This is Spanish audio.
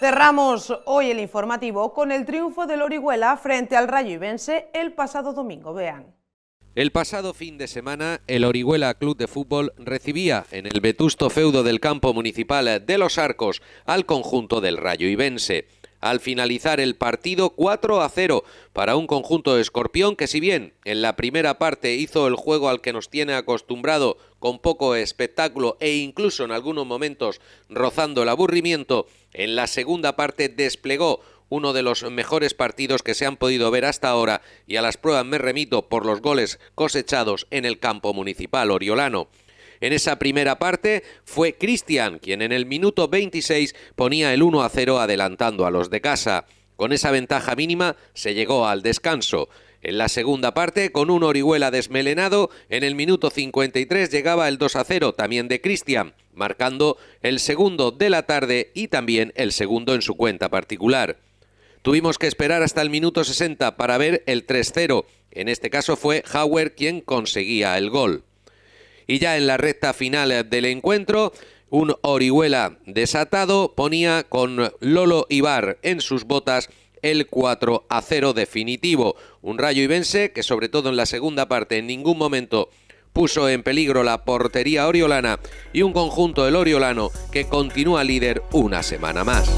Cerramos hoy el informativo con el triunfo del Orihuela frente al Rayo Ibense el pasado domingo. Vean. El pasado fin de semana, el Orihuela Club de Fútbol recibía en el vetusto feudo del campo municipal de Los Arcos al conjunto del Rayo Ibense al finalizar el partido 4 a 0 para un conjunto de Escorpión que si bien en la primera parte hizo el juego al que nos tiene acostumbrado con poco espectáculo e incluso en algunos momentos rozando el aburrimiento, en la segunda parte desplegó uno de los mejores partidos que se han podido ver hasta ahora y a las pruebas me remito por los goles cosechados en el campo municipal oriolano. En esa primera parte fue Cristian quien en el minuto 26 ponía el 1 a 0 adelantando a los de casa. Con esa ventaja mínima se llegó al descanso. En la segunda parte, con un Orihuela desmelenado, en el minuto 53 llegaba el 2 a 0, también de Cristian, marcando el segundo de la tarde y también el segundo en su cuenta particular. Tuvimos que esperar hasta el minuto 60 para ver el 3-0. En este caso fue Hauer quien conseguía el gol. Y ya en la recta final del encuentro, un Orihuela desatado ponía con Lolo Ibar en sus botas el 4 a 0 definitivo. Un Rayo Ibense que sobre todo en la segunda parte en ningún momento puso en peligro la portería oriolana y un conjunto del oriolano que continúa líder una semana más.